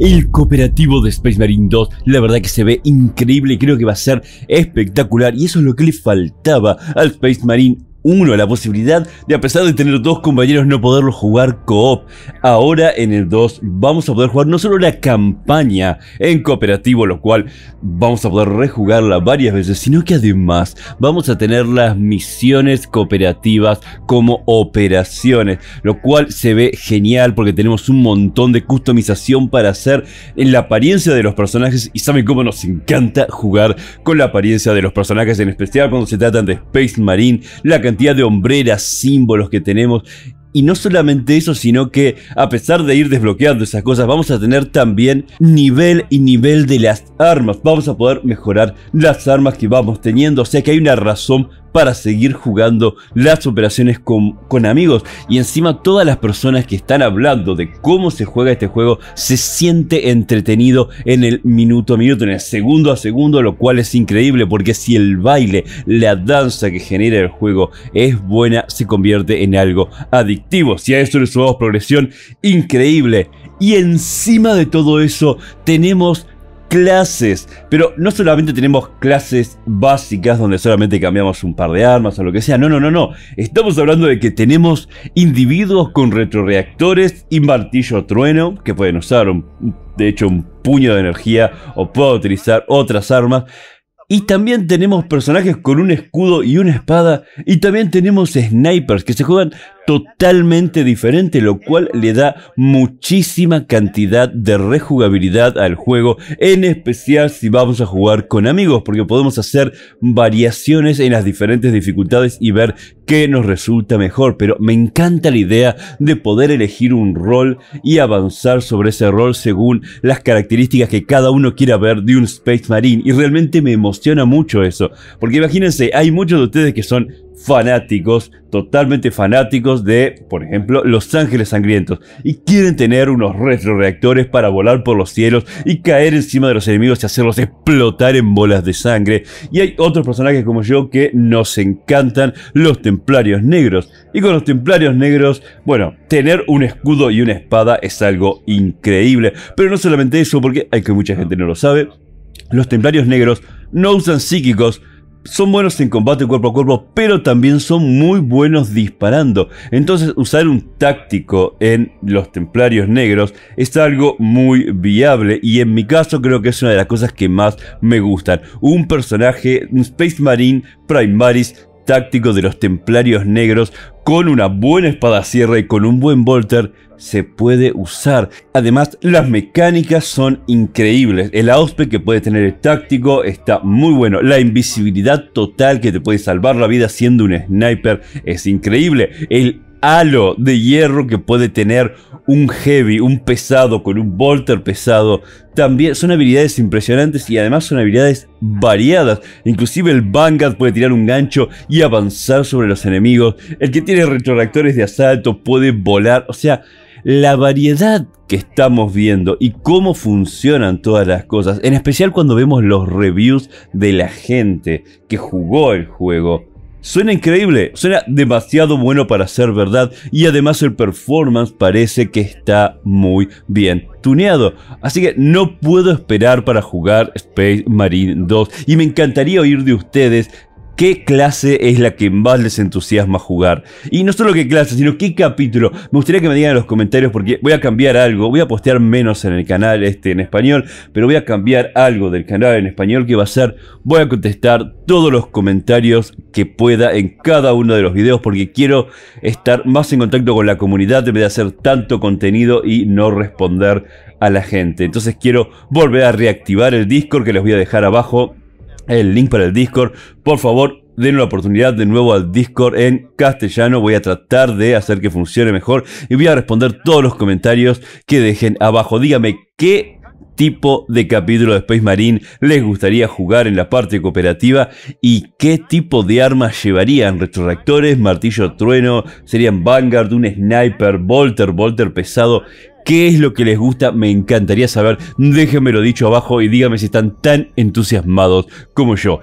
el cooperativo de Space Marine 2. La verdad que se ve increíble creo que va a ser espectacular. Y eso es lo que le faltaba al Space Marine 1 la posibilidad de a pesar de tener dos compañeros no poderlo jugar co-op. Ahora en el 2 vamos a poder jugar no solo la campaña en cooperativo, lo cual vamos a poder rejugarla varias veces, sino que además vamos a tener las misiones cooperativas como operaciones, lo cual se ve genial porque tenemos un montón de customización para hacer en la apariencia de los personajes y saben cómo nos encanta jugar con la apariencia de los personajes, en especial cuando se tratan de Space Marine, la cantidad de hombreras, símbolos que tenemos. Y no solamente eso, sino que a pesar de ir desbloqueando esas cosas, vamos a tener también nivel y nivel de las armas. Vamos a poder mejorar las armas que vamos teniendo. O sea que hay una razón para seguir jugando las operaciones con, amigos. Y encima todas las personas que están hablando de cómo se juega este juego se siente entretenido en el minuto a minuto, en el segundo a segundo, lo cual es increíble porque si el baile, la danza que genera el juego es buena, se convierte en algo adictivo. Si a eso le sumamos progresión, increíble. Y encima de todo eso tenemos clases. Pero no solamente tenemos clases básicas donde solamente cambiamos un par de armas o lo que sea. No, no, no, no. Estamos hablando de que tenemos individuos con retroreactores y martillo trueno que pueden usar, un, de hecho, un puño de energía o puedo utilizar otras armas. Y también tenemos personajes con un escudo y una espada. Y también tenemos snipers que se juegan totalmente diferente, lo cual le da muchísima cantidad de rejugabilidad al juego, en especial si vamos a jugar con amigos, porque podemos hacer variaciones en las diferentes dificultades y ver qué nos resulta mejor, pero me encanta la idea de poder elegir un rol y avanzar sobre ese rol según las características que cada uno quiera ver de un Space Marine, y realmente me emociona mucho eso, porque imagínense, hay muchos de ustedes que son fanáticos, totalmente fanáticos de, por ejemplo, Los Ángeles Sangrientos, y quieren tener unos retroreactores para volar por los cielos y caer encima de los enemigos y hacerlos explotar en bolas de sangre. Y hay otros personajes como yo que nos encantan los templarios negros. Y con los templarios negros, bueno, tener un escudo y una espada es algo increíble. Pero no solamente eso, porque hay que mucha gente no lo sabe. Los templarios negros no usan psíquicos, son buenos en combate cuerpo a cuerpo, pero también son muy buenos disparando. Entonces, usar un táctico en los templarios negros es algo muy viable. Y en mi caso, creo que es una de las cosas que más me gustan. Un personaje, Space Marine Primaris táctico de los templarios negros, con una buena espada sierra y con un buen bolter se puede usar. Además, las mecánicas son increíbles. El auspe que puede tener el táctico está muy bueno. La invisibilidad total que te puede salvar la vida siendo un sniper es increíble. El halo de hierro que puede tener un heavy, un pesado con un bolter pesado. También son habilidades impresionantes y además son habilidades variadas. Inclusive el Vanguard puede tirar un gancho y avanzar sobre los enemigos. El que tiene retroactores de asalto puede volar. O sea, la variedad que estamos viendo y cómo funcionan todas las cosas, en especial cuando vemos los reviews de la gente que jugó el juego. Suena increíble, suena demasiado bueno para ser verdad y además el performance parece que está muy bien tuneado. Así que no puedo esperar para jugar Space Marine 2 y me encantaría oír de ustedes qué clase es la que más les entusiasma jugar. Y no solo qué clase, sino qué capítulo. Me gustaría que me digan en los comentarios porque voy a cambiar algo. Voy a postear menos en el canal este en español, pero voy a cambiar algo del canal en español que va a ser, voy a contestar todos los comentarios que pueda en cada uno de los videos porque quiero estar más en contacto con la comunidad en de hacer tanto contenido y no responder a la gente. Entonces quiero volver a reactivar el Discord que les voy a dejar abajo el link para el Discord. Por favor, den la oportunidad de nuevo al Discord en castellano. Voy a tratar de hacer que funcione mejor y voy a responder todos los comentarios que dejen abajo. Dígame qué tipo de capítulo de Space Marine les gustaría jugar en la parte cooperativa y qué tipo de armas llevarían, retroreactores, martillo trueno, serían Vanguard, un sniper, Volter, Volter pesado, ¿Qué es lo que les gusta? Me encantaría saber. Déjenmelo dicho abajo y díganme si están tan entusiasmados como yo.